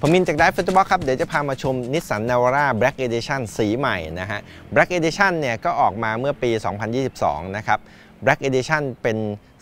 ผมมินจากไดฟ์ฟุตบอลครับ เดี๋ยวจะพามาชม Nissan Navara Black Edition สีใหม่นะฮะ Black Edition เนี่ยก็ออกมาเมื่อปี 2022 นะครับ Black Edition เป็น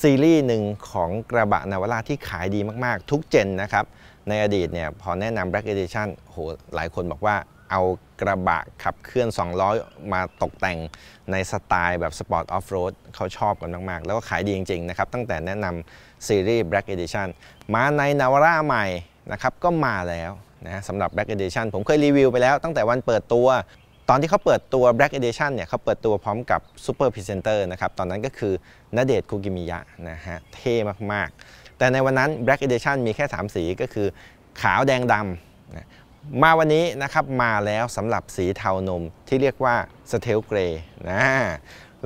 ซีรีส์หนึ่งของกระบะนาวาร่าที่ขายดีมากๆ ทุกเจนนะครับในอดีตเนี่ยพอแนะนำ Black Edition โหหลายคนบอกว่าเอากระบะขับเคลื่อน 2 0 0 มาตกแต่งในสไตล์แบบสปอร์ตออฟโรดเขาชอบกันมากๆ แล้วก็ขายดีจริงๆนะครับตั้งแต่แนะนำซีรีส์ Black Edition มาในนาวาร่าใหม่นะครับก็มาแล้วนะสำหรับ Black Edition ผมเคยรีวิวไปแล้วตั้งแต่วันเปิดตัว ตอนที่เขาเปิดตัว Black Edition เนี่ยเขาเปิดตัวพร้อมกับ Super Presenter นะครับตอนนั้นก็คือนาเดชคูกิมิยะนะฮะเท่มากๆ แต่ในวันนั้น Black Edition มีแค่ 3 สีก็คือขาวแดงดำนะมาวันนี้นะครับมาแล้วสำหรับสีเทานม ที่เรียกว่า s t e l g r a y นะ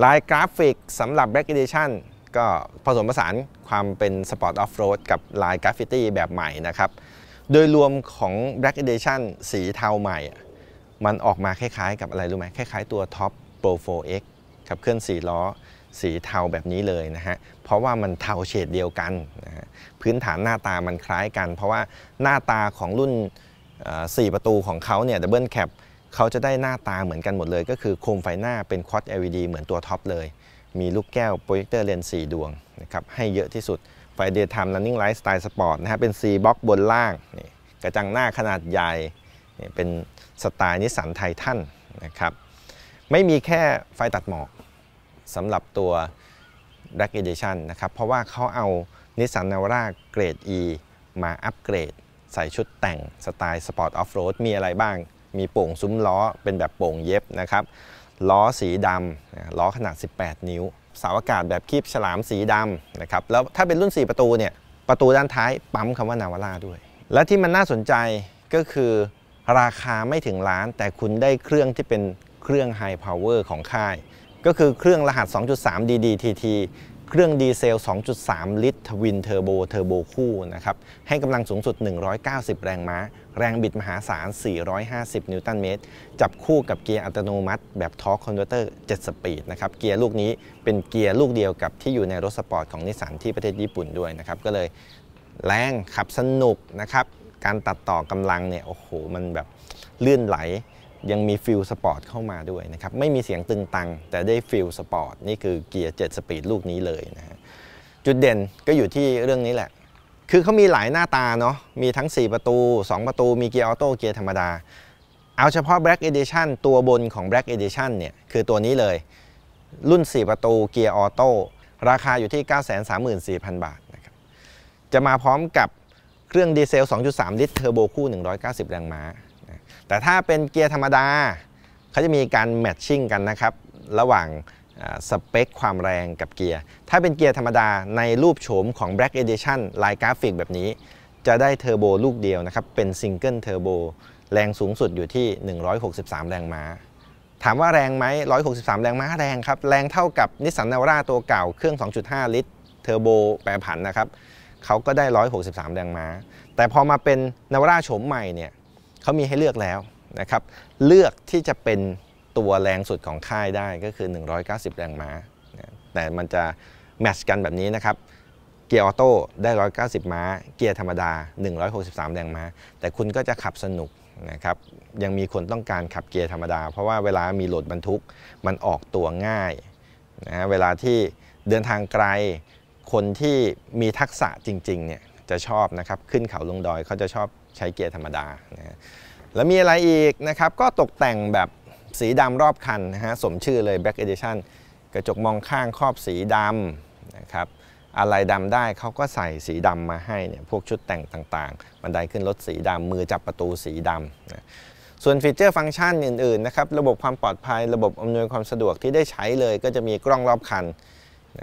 ลายกราฟิกสำหรับ Black Edition ก็ผสมผสานความเป็น Sport Off-Road กับลายกราฟฟิตี้แบบใหม่นะครับโดยรวมของ Black Edition สีเทาใหม่ มันออกมาคล้ายๆ กับอะไรรู้ไหมคล้าย ๆตัว Top Pro 4X ขับเคลื่อนสีล้อ สีเทาแบบนี้เลยนะฮะ เพราะว่ามันเทาเฉดเดียวกันนะฮะพื้นฐานหน้าตามันคล้ายกัน เพราะว่าหน้าตาของรุ่น 4 ประตูของเขาเนี่ยดับเบิลแคปเขาจะได้หน้าตาเหมือนกันหมดเลย ก็คือโคมไฟหน้าเป็นคอ u a d LED เหมือนตัวท็อปเลย มีลูกแก้วโปรเจคเตอร์เลนส์4ดวงนะครับให้เยอะที่สุด f เดย์ไทม์ลันนิ่งไลฟ์สไตล์สปอร์ตนะฮะเป็น C ็อกบนล่างนี่กระจังหน้าขนาดใหญ่นี่เป็นสไตล์นิสสันไททันนะครับไม่มีแค่ไฟตัดหมอกสำหรับตัวดั a c k Edition นะครับเพราะว่าเขาเอานิสสันนาวร a เกรด E มาอัปเกรด ใส่ชุดแต่งสไตล์สปอร์ตออฟโรดมีอะไรบ้าง มีโป่งซุ้มล้อเป็นแบบโป่งเย็บนะครับล้อสีดำล้อขนาด 18 นิ้วเสาอากาศแบบคีบฉลามสีดำนะครับแล้วถ้าเป็นรุ่น 4 ประตูเนี่ยประตูด้านท้ายปั๊มคำว่านาวาร่าด้วย และที่มันน่าสนใจก็คือราคาไม่ถึงล้าน แต่คุณได้เครื่องที่เป็นเครื่องไฮพาวเวอร์ของค่าย ก็คือเครื่องรหัส 2.3 DDTT เครื่องดีเซล 2.3 ลิตรทวินเทอร์โบเทอร์โบคู่นะครับ ให้กำลังสูงสุด 190 แรงม้า แรงบิดมหาศาล 450 นิวตันเมตร จับคู่กับเกียร์อัตโนมัติ แบบทอร์คคอนเวอร์เตอร์7สปีดนะครับ เกียร์ลูกนี้เป็นเกียร์ลูกเดียวกับที่อยู่ในรถสปอร์ตของนิสสันที่ประเทศญี่ปุ่นด้วยนะครับ ก็เลย แรง ขับสนุกนะครับ การตัดต่อกำลังเนี่ย โอ้โห มันแบบเลื่อนไหลยังมีฟิลสปอร์ตเข้ามาด้วยนะครับไม่มีเสียงตึงตัง แต่ได้ฟิลสปอร์ต นี่คือเกียร์ 7 สปีดลูกนี้เลยนะฮะจุดเด่นก็อยู่ที่เรื่องนี้แหละ คือเขามีหลายหน้าตาเนาะมีทั้ง 4 ประตู 2 ประตูมีเกียร์ออโต้เกียร์ธรรมดา เอาเฉพาะ Black Edition ตัวบนของ Black Edition เนี่ยคือตัวนี้เลยรุ่น 4 ประตูเกียร์ออโต้ราคาอยู่ที่ 934,000บาทนะครับจะมาพร้อมกับเครื่องดีเซล 2.3ลิตรเทอร์โบคู่190แรงม้าแต่ถ้าเป็นเกียร์ธรรมดาเขาจะมีการแมทชิ่งกันนะครับ ระหว่างสเปคความแรงกับเกียร์ ถ้าเป็นเกียร์ธรรมดาในรูปโฉมของ Black Edition ลายกราฟิกแบบนี้ จะได้เทอร์โบลูกเดียวนะครับ เป็นซิงเกิลเทอร์โบแรงสูงสุดอยู่ที่ 163 แรงม้า ถามว่าแรงไหม 163 แรงม้าแรงครับ แรงเท่ากับนิสสันนาวราตัวเก่า เครื่อง 2.5 ลิตรเทอร์โบแปรผันนะครับเขาก็ได้ 163 แรงม้าแต่พอมาเป็นนาวราโฉมใหม่เนี่ยเขามีให้เลือกแล้วนะครับเลือกที่จะเป็นตัวแรงสุดของค่ายได้ก็คือ 190 แรงม้าแต่มันจะแมชกันแบบนี้นะครับเกียร์ออโต้ได้ 190 ม้าเกียร์ธรรมดา 163 แรงม้าแต่คุณก็จะขับสนุกนะครับยังมีคนต้องการขับเกียร์ธรรมดา เพราะว่าเวลามีโหลดบรรทุกมันออกตัวง่ายนะเวลาที่เดินทางไกลคนที่มีทักษะจริงๆเนี่ยจะชอบนะครับขึ้นเขาลงดอยเขาจะชอบใช้เกียร์ธรรมดานะแล้วมีอะไรอีกนะครับ ก็ตกแต่งแบบสีดำรอบคันนะฮะสมชื่อเลย Black Edition กระจกมองข้างครอบสีดำนะครับอะไรดำได้เขาก็ใส่สีดำมาให้เนี่ยพวกชุดแต่งต่างๆ บันไดขึ้นรถสีดำมือจับประตูสีดำนะส่วนฟีเจอร์ฟังก์ชันอื่นๆนะครับระบบความปลอดภัยระบบอำนวยความสะดวกที่ได้ใช้เลยก็จะมีกล้องรอบคัน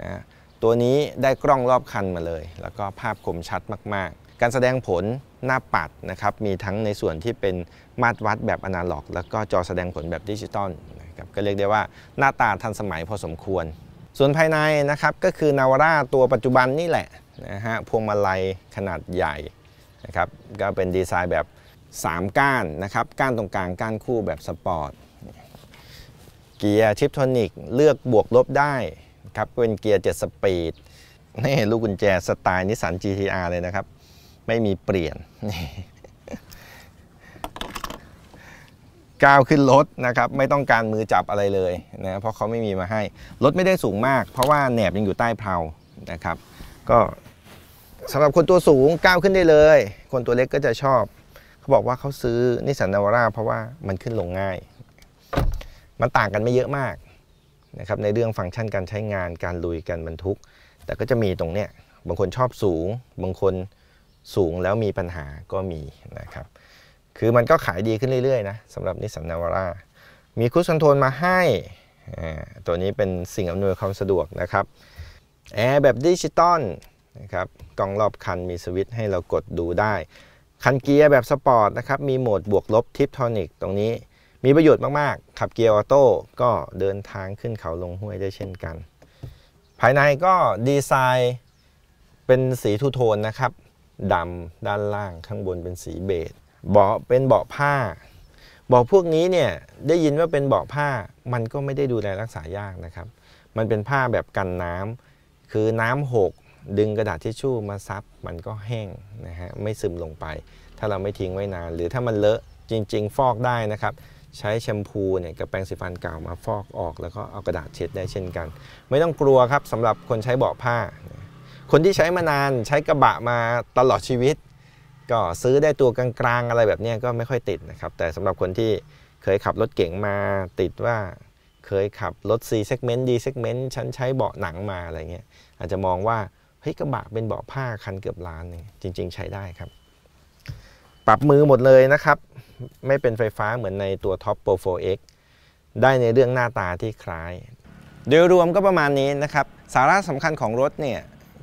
นะตัวนี้ได้กล้องรอบคันมาเลย แล้วก็ภาพคมชัดมากการแสดงผลหน้าปัดนะครับมีทั้งในส่วนที่เป็นมาตรวัดแบบอนาล็อก แล้วก็จอแสดงผลแบบดิจิตอลนะครับก็เรียกได้ว่าหน้าตาทันสมัยพอสมควร ส่วนภายในนะครับก็คือนาวาร่าตัวปัจจุบันนี่แหละนะฮะพวงมาลัยขนาดใหญ่นะครับก็เป็นดีไซน์แบบ 3 ก้านนะครับ ก้านตรงกลางก้านคู่แบบสปอร์ตเกียร์ทิปทอนิกเลือกบวกลบได้ครับเป็นเกียร์7สปีดนี่ลูกกุญแจสไตล์นิสสัน GTR เลยนะครับไม่มีเปลี่ยนก้าวขึ้นรถนะครับ ไม่ต้องการมือจับอะไรเลยนะเพราะเขาไม่มีมาให้รถไม่ได้สูงมาก เพราะว่าแหนบยังอยู่ใต้เพลานะครับ ก็สำหรับคนตัวสูงก้าวขึ้นได้เลย คนตัวเล็กก็จะชอบ เขาบอกว่าเขาซื้อนิสสันนาวาร่าเพราะว่ามันขึ้นลงง่าย มันต่างกันไม่เยอะมากนะครับในเรื่องฟังก์ชันการใช้งานการลุยการบรรทุก แต่ก็จะมีตรงเนี้ยบางคนชอบสูงบางคนสูงแล้วมีปัญหาก็มีนะครับ คือมันก็ขายดีขึ้นเรื่อยๆนะสำหรับนิสสันนาวาร่า มีคุชคอนโทรลมาให้ ตัวนี้เป็นสิ่งอำนวยความสะดวกนะครับแอร์แบบดิจิตอลนะครับกล่องรอบคันมีสวิตช์ให้เรากดดูได้ คันเกียร์แบบสปอร์ตนะครับ มีโหมดบวกลบทิปทอนิก ตรงนี้ มีประโยชน์มากๆ ขับเกียร์ออโต้ก็เดินทางขึ้นเขาลงห้วยได้เช่นกัน ภายในก็ดีไซน์เป็นสีทูโทนนะครับดำด้านล่างข้างบนเป็นสีเบจเบาะเป็นเบาะผ้าเบาะพวกนี้เนี่ยได้ยินว่าเป็นเบาะผ้ามันก็ไม่ได้ดูแลรักษายากนะครับ มันเป็นผ้าแบบกันน้ำ คือน้ำหกดึงกระดาษทิชชู่มาซับมันก็แห้งนะฮะไม่ซึมลงไป ถ้าเราไม่ทิ้งไว้นานหรือถ้ามันเลอะจริง ๆ ฟอกได้นะครับ ใช้แชมพูเนี่ยกับแปรงสีฟันเก่ามาฟอกออก แล้วก็เอากระดาษเช็ดได้เช่นกัน ไม่ต้องกลัวครับสำหรับคนใช้เบาะผ้าคนที่ใช้มานานใช้กระบะมาตลอดชีวิต ก็ซื้อได้ตัวกลางๆ อะไรแบบนี้ก็ไม่ค่อยติดนะครับ แต่สำหรับคนที่เคยขับรถเก๋งมาติดว่าเคยขับรถ C เมนต์ดีเซกเมนต์ฉันใช้เบาะหนังมาอะไรเงี้ยอาจจะมองว่า เฮ้ยกระบะเป็นเบาะผ้าคันเกือบล้านนึงจริงๆใช้ได้ครับ ปรับมือหมดเลยนะครับ ไม่เป็นไฟฟ้าเหมือนในตัว Top Pro 4X ได้ในเรื่องหน้าตาที่คล้ายโดยรวมก็ประมาณนี้นะครับสาระสำคัญของรถเนี่ย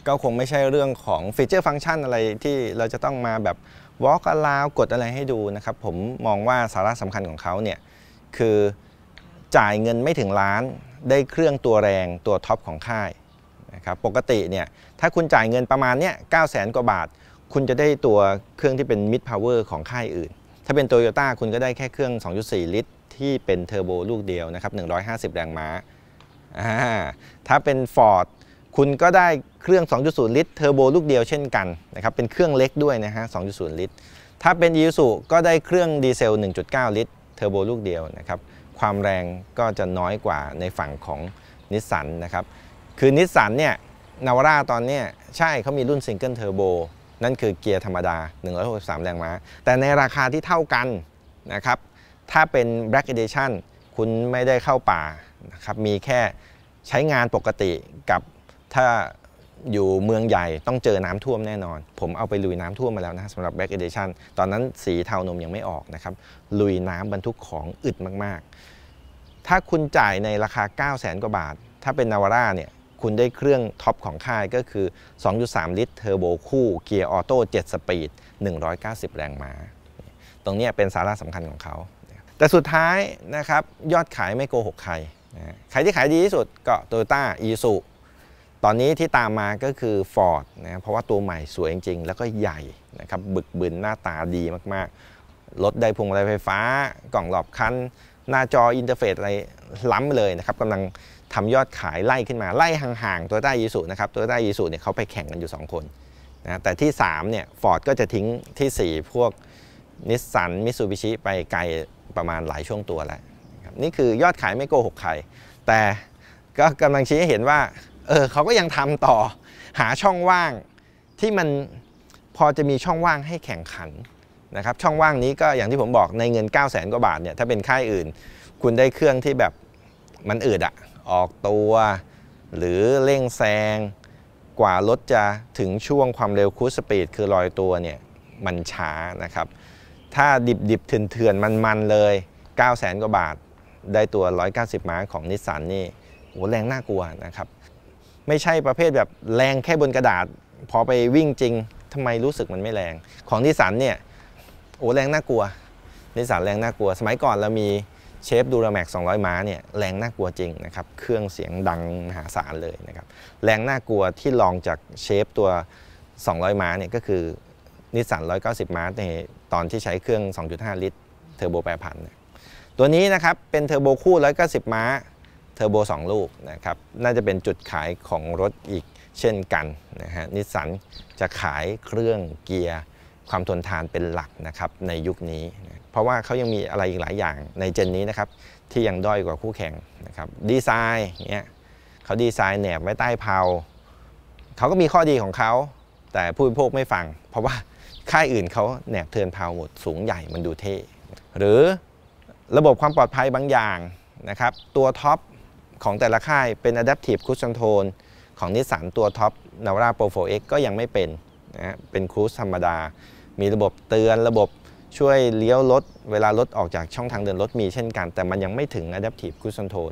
ก็คงไม่ใช่เรื่องของฟีเจอร์ฟังก์ชันอะไรที่เราจะต้องมาแบบวอล์กอลาวกดอะไรให้ดูนะครับ ผมมองว่าสาระสำคัญของเขาเนี่ยคือจ่ายเงินไม่ถึงล้าน ได้เครื่องตัวแรง ตัวท็อปของค่ายนะครับปกติเนี่ยถ้าคุณจ่ายเงินประมาณเนี้ยเก้าแสนกว่าบาท คุณจะได้ตัวเครื่องที่เป็นมิดพาวเวอร์ของค่ายอื่น ถ้าเป็นโตโยต้าคุณก็ได้แค่เครื่อง 2.4 ลิตร ที่เป็นเทอร์โบลูกเดียวนะครับ150แรงม้าถ้าเป็น Ford คุณก็ได้เครื่อง2.0ลิตรเทอร์โบลูกเดียวเช่นกันนะครับ เป็นเครื่องเล็กด้วยนะฮะ2.0ลิตร ถ้าเป็นอีซูก็ได้เครื่องดีเซล1.9 ลิตรเทอร์โบลูกเดียวนะครับ ความแรงก็จะน้อยกว่าในฝั่งของนิสสันนะครับ คือนิสสันเนี่ยนาวาร่าตอนนี้ใช่เขามีรุ่นซิงเกิลเทอร์โบนั่นคือเกียร์ธรรมดา 163 แรงม้า แต่ในราคาที่เท่ากันนะครับ ถ้าเป็น Black Edition คุณไม่ได้เข้าป่านะครับ มีแค่ใช้งานปกติกับถ้าอยู่เมืองใหญ่ต้องเจอน้ำท่วมแน่นอน ผมเอาไปลุยน้ำท่วมมาแล้วนะสำหรับ Back Edition ตอนนั้นสีเทานมยังไม่ออกนะครับ ลุยน้ำบรรทุกของอึดมากๆ ถ้าคุณจ่ายในราคา9 0 0 0 0กว่าบาท ถ้าเป็นนาวาร่าเนี่ยคุณได้เครื่องท็อปของค่ายก็คือ 2.3 ลิตรเทอร์โบคู่ เกียร์ออโต้7สปีด190 แรงม้า ตรงนี้เป็นสาระสำคัญของเขา แต่สุดท้ายนะครับยอดขายไม่โกหกใครใครที่ขายดีที่สุดก็โตโยต้าอีซูตอนนี้ที่ตามมาก็คือ Ford นะเพราะว่าตัวใหม่สวยจริงๆ แล้วก็ใหญ่นะครับบึกบึนหน้าตาดีมากๆ รถได้พวงมาลัยไฟฟ้า กล่องหลอบคันหน้าจออินเทอร์เฟซอะไรล้ำเลยนะครับกำลังทำยอดขายไล่ขึ้นมา ไล่ห่างๆ ตัวได้ยีสุนะครับตัวได้ยีสุเนี่ยเขาไปแข่งกันอยู่ 2 คนนะแต่ที่3เนี่ยฟอร์ดก็จะทิ้งที่ 4 พวกนิสสันมิสูบิชิไปไกลประมาณหลายช่วงตัวแล้วนี่คือยอดขายไม่โกหกใครแต่ก็กำลังชี้ให้เห็นว่าเออเขาก็ยังทำต่อหาช่องว่างที่มันพอจะมีช่องว่างให้แข่งขันนะครับ ช่องว่างนี้ก็อย่างที่ผมบอกในเงิน 9 0 0สนกว่าบาทเนี่ยถ้าเป็นค่ายอื่น คุณได้เครื่องที่แบบมันอืดอะออกตัว หรือเร่งแซงกว่ารถจะถึงช่วงความเร็วคูสปีดคือลอยตัวเนี่ยมันช้านะครับ ถ้าดิบดิบเถื่อนเถื่อนมันมันเลย 9 0 0แสนกว่าบาทได้ตัว 190ม้าของนิสสันนี่โหแรงน่ากลัวนะครับไม่ใช่ประเภทแบบแรงแค่บนกระดาษ พอไปวิ่งจริง ทำไมรู้สึกมันไม่แรง ของนิสันเนี่ยโอ้แรงน่ากลัวนิสันแรงน่ากลัว สมัยก่อนเรามีเชฟดูราแม็ก200 ม้าเนี่ยแรงน่ากลัวจริงนะครับเครื่องเสียงดังมหาศาลเลยนะครับแรงน่ากลัวที่ลองจากเชฟตัว 200 ม้าเนี่ยก็คือนิสสัน190 ม้าในตอนที่ใช้เครื่อง 2.5 ลิตร เทอร์โบแปรพันตัวนี้นะครับเป็นเทอร์โบคู่190 ม้าเทอร์โบ2 ลูกนะครับน่าจะเป็นจุดขายของรถอีกเช่นกันนะฮะนิสสันจะขายเครื่องเกียร์ ความทนทานเป็นหลักนะครับในยุคนี้ เพราะว่าเขายังมีอะไรอีกหลายอย่างในเจนนี้นะครับที่ยังด้อยกว่าคู่แข่งนะครับดีไซน์เนี่ยเขาดีไซน์แหนบไว้ใต้เพาเขาก็มีข้อดีของเขา แต่ผู้บริโภคไม่ฟัง เพราะว่าค่ายอื่นเขาแหนบเทินเพาหมด สูงใหญ่มันดูเท่หรือระบบความปลอดภัยบางอย่างนะครับตัวท็อปของแต่ละค่ายเป็น Adaptive Cruise Control ของนิสสันตัวท็อป Navara Pro 4X ก็ยังไม่เป็นนะเป็นครูซธรรมดา มีระบบเตือนระบบช่วยเลี้ยวรถ เวลารถออกจากช่องทางเดินรถมีเช่นกัน แต่มันยังไม่ถึง Adaptive Cruise Control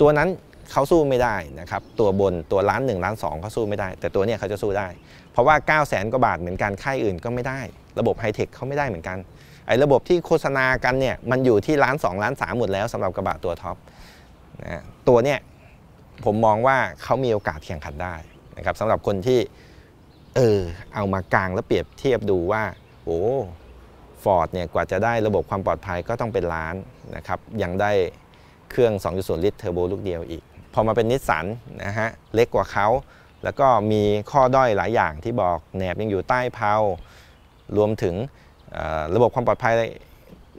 ตัวนั้นเขาสู้ไม่ได้นะครับตัวบนตัวล้าน 1 ล้าน 2 เขาสู้ไม่ได้ แต่ตัวนี้เขาจะสู้ได้ เพราะว่า9 0 0แสนกว่าบาทเหมือนกันค่ายอื่นก็ไม่ได้ ระบบไฮเทคเขาไม่ได้เหมือนกันไอ้ระบบที่โฆษณากันเนี่ยมันอยู่ที่ล้าน2ล้าน3หมดแล้วสำหรับกระบะตัวท็อปนะตัวเนี้ยผมมองว่าเขามีโอกาสแข่งขันได้นะครับสำหรับคนที่เออเอามากลางแล้วเปรียบเทียบดูว่า โอ้ฟอร์ดเนี่ยกว่าจะได้ระบบความปลอดภัยก็ต้องเป็นล้านนะครับยังได้เครื่อง2.0ลิตรเทอร์โบลูกเดียวอีก พอมาเป็นนิสสันนะฮะเล็กกว่าเขาแล้วก็มีข้อด้อยหลายอย่างที่บอกแหนบยังอยู่ใต้เพารวมถึงระบบความปลอดภัย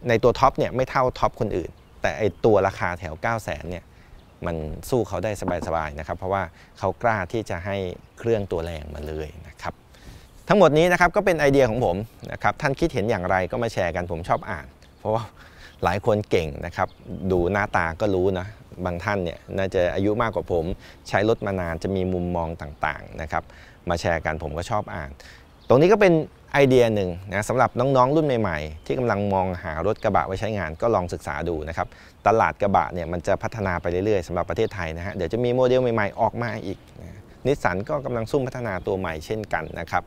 ในตัวท็อปเนี่ยไม่เท่าท็อปคนอื่น แต่ไอตัวราคาแถว 9 0 0 0 0เนี่ยมันสู้เขาได้สบายๆนะครับเพราะว่าเขากล้าที่จะให้เครื่องตัวแรงมาเลยนะครับทั้งหมดนี้นะครับก็เป็นไอเดียของผมนะครับท่านคิดเห็นอย่างไรก็มาแชร์กันผมชอบอ่าน เพราะว่าหลายคนเก่งนะครับดูหน้าตาก็รู้นะบางท่านเนี่ยน่าจะอายุมากกว่าผมใช้รถมานานจะมีมุมมองต่างๆนะครับมาแชร์กันผมก็ชอบอ่านตรงนี้ก็เป็นไอเดียหนึ่งนะสำหรับน้องๆรุ่นใหม่ ๆ ที่กำลังมองหารถกระบะไว้ใช้งานก็ลองศึกษาดูนะครับตลาดกระบะเนี่ยมันจะพัฒนาไปเรื่อย ๆสำหรับประเทศไทยนะฮะเดี๋ยวจะมีโมเดลใหม่ๆออกมาอีกนิสสันก็กำลังซุ่มพัฒนาตัวใหม่เช่นกันนะครับ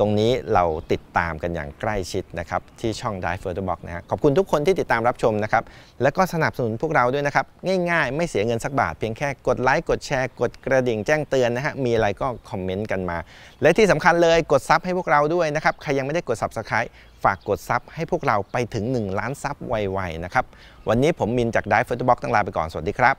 ตรงนี้เราติดตามกันอย่างใกล้ชิดนะครับที่ช่อง d i v e Further Box นะฮะขอบคุณทุกคนที่ติดตามรับชมนะครับแล้วก็สนับสนุนพวกเราด้วยนะครับง่ายๆ ไม่เสียเงินสักบาทเพียงแค่กดไลค์กดแชร์กดกระดิ่งแจ้งเตือนนะฮะมีอะไรก็คอมเมนต์กันมา และที่สำคัญเลยกดซับให้พวกเราด้วยนะครับใครยังไม่ได้กด Subscribe ฝากกดซับให้พวกเราไปถึง 1 ล้านซับไวๆนะครับวันนี้ผมมินจาก d i v e Further Box ต้องลาไปก่อนสวัสดีครับ